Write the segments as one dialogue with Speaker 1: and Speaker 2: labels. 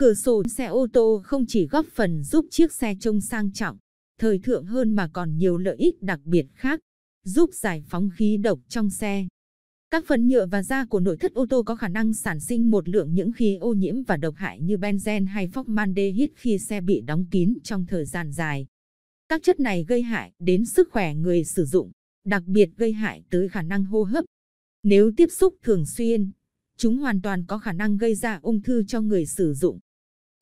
Speaker 1: Cửa sổ xe ô tô không chỉ góp phần giúp chiếc xe trông sang trọng, thời thượng hơn mà còn nhiều lợi ích đặc biệt khác, giúp giải phóng khí độc trong xe. Các phần nhựa và da của nội thất ô tô có khả năng sản sinh một lượng những khí ô nhiễm và độc hại như benzen hay formaldehyde khi xe bị đóng kín trong thời gian dài. Các chất này gây hại đến sức khỏe người sử dụng, đặc biệt gây hại tới khả năng hô hấp. Nếu tiếp xúc thường xuyên, chúng hoàn toàn có khả năng gây ra ung thư cho người sử dụng.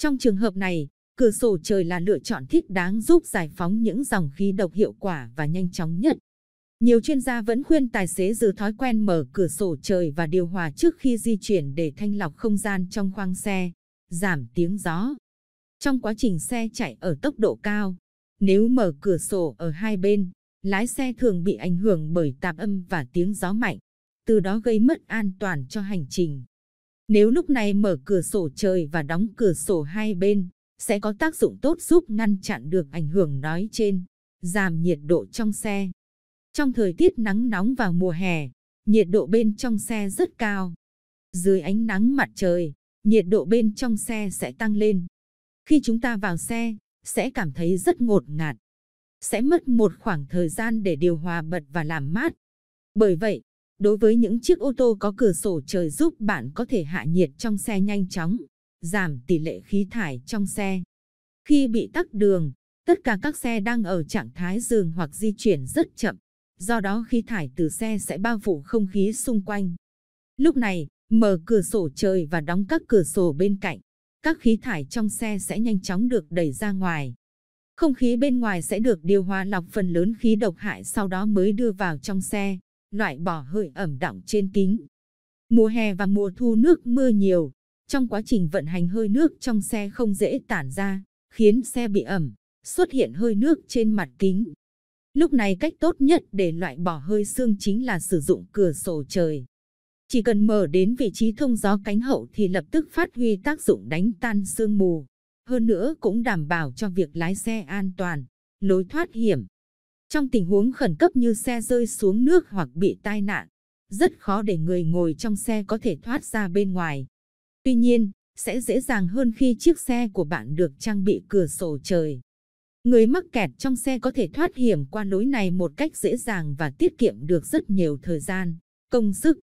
Speaker 1: Trong trường hợp này, cửa sổ trời là lựa chọn thích đáng giúp giải phóng những dòng khí độc hiệu quả và nhanh chóng nhất. Nhiều chuyên gia vẫn khuyên tài xế giữ thói quen mở cửa sổ trời và điều hòa trước khi di chuyển để thanh lọc không gian trong khoang xe, giảm tiếng gió. Trong quá trình xe chạy ở tốc độ cao, nếu mở cửa sổ ở hai bên, lái xe thường bị ảnh hưởng bởi tạp âm và tiếng gió mạnh, từ đó gây mất an toàn cho hành trình. Nếu lúc này mở cửa sổ trời và đóng cửa sổ hai bên, sẽ có tác dụng tốt giúp ngăn chặn được ảnh hưởng nói trên, giảm nhiệt độ trong xe. Trong thời tiết nắng nóng vào mùa hè, nhiệt độ bên trong xe rất cao. Dưới ánh nắng mặt trời, nhiệt độ bên trong xe sẽ tăng lên. Khi chúng ta vào xe, sẽ cảm thấy rất ngột ngạt. Sẽ mất một khoảng thời gian để điều hòa bật và làm mát. Bởi vậy, Đối với những chiếc ô tô có cửa sổ trời giúp bạn có thể hạ nhiệt trong xe nhanh chóng, giảm tỷ lệ khí thải trong xe. Khi bị tắc đường, tất cả các xe đang ở trạng thái dừng hoặc di chuyển rất chậm, do đó khí thải từ xe sẽ bao phủ không khí xung quanh. Lúc này, mở cửa sổ trời và đóng các cửa sổ bên cạnh, các khí thải trong xe sẽ nhanh chóng được đẩy ra ngoài. Không khí bên ngoài sẽ được điều hòa lọc phần lớn khí độc hại sau đó mới đưa vào trong xe loại bỏ hơi ẩm đọng trên kính. Mùa hè và mùa thu nước mưa nhiều, trong quá trình vận hành hơi nước trong xe không dễ tản ra, khiến xe bị ẩm, xuất hiện hơi nước trên mặt kính. Lúc này cách tốt nhất để loại bỏ hơi xương chính là sử dụng cửa sổ trời. Chỉ cần mở đến vị trí thông gió cánh hậu thì lập tức phát huy tác dụng đánh tan sương mù. Hơn nữa cũng đảm bảo cho việc lái xe an toàn, lối thoát hiểm. Trong tình huống khẩn cấp như xe rơi xuống nước hoặc bị tai nạn, rất khó để người ngồi trong xe có thể thoát ra bên ngoài. Tuy nhiên, sẽ dễ dàng hơn khi chiếc xe của bạn được trang bị cửa sổ trời. Người mắc kẹt trong xe có thể thoát hiểm qua lối này một cách dễ dàng và tiết kiệm được rất nhiều thời gian, công sức.